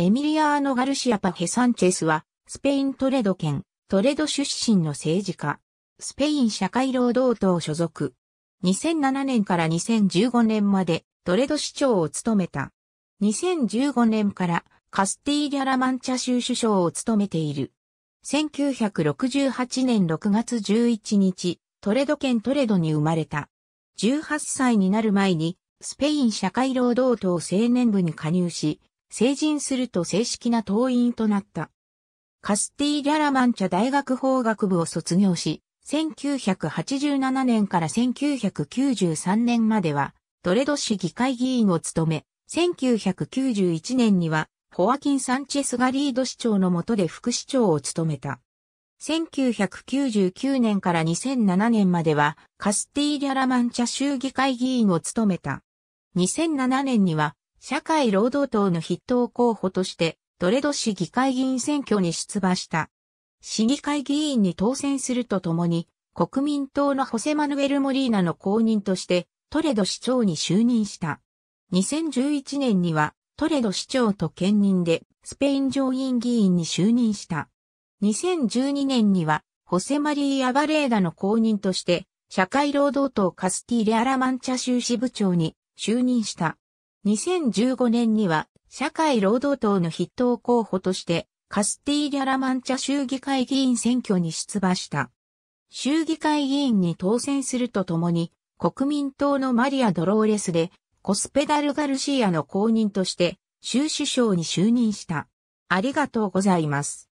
エミリアーノ・ガルシア・パヘ・サンチェスは、スペイントレド県、トレド出身の政治家、スペイン社会労働党所属。2007年から2015年までトレド市長を務めた。2015年からカスティーリャ・ラマンチャ州首相を務めている。1968年6月11日、トレド県トレドに生まれた。18歳になる前に、スペイン社会労働党青年部に加入し、成人すると正式な党員となった。カスティーリャラマンチャ大学法学部を卒業し、1987年から1993年までは、トレド市議会議員を務め、1991年には、ホアキン・サンチェス・ガリード市長の下で副市長を務めた。1999年から2007年までは、カスティーリャ・ラマンチャ州議会議員を務めた。2007年には、社会労働党の筆頭候補として、トレド市議会議員選挙に出馬した。市議会議員に当選するとともに、国民党のホセマヌエル・モリーナの公認として、トレド市長に就任した。2011年には、トレド市長と兼任で、スペイン上院議員に就任した。2012年には、ホセマリー・アバレーダの公認として、社会労働党カスティーレ・アラマンチャ州支部長に就任した。2015年には社会労働党の筆頭候補としてカスティーリャ・ラマンチャ州議会議員選挙に出馬した。州議会議員に当選するとともに、国民党のマリア・ドローレスで、コスペダル・ガルシアの公認として、州首相に就任した。ありがとうございます。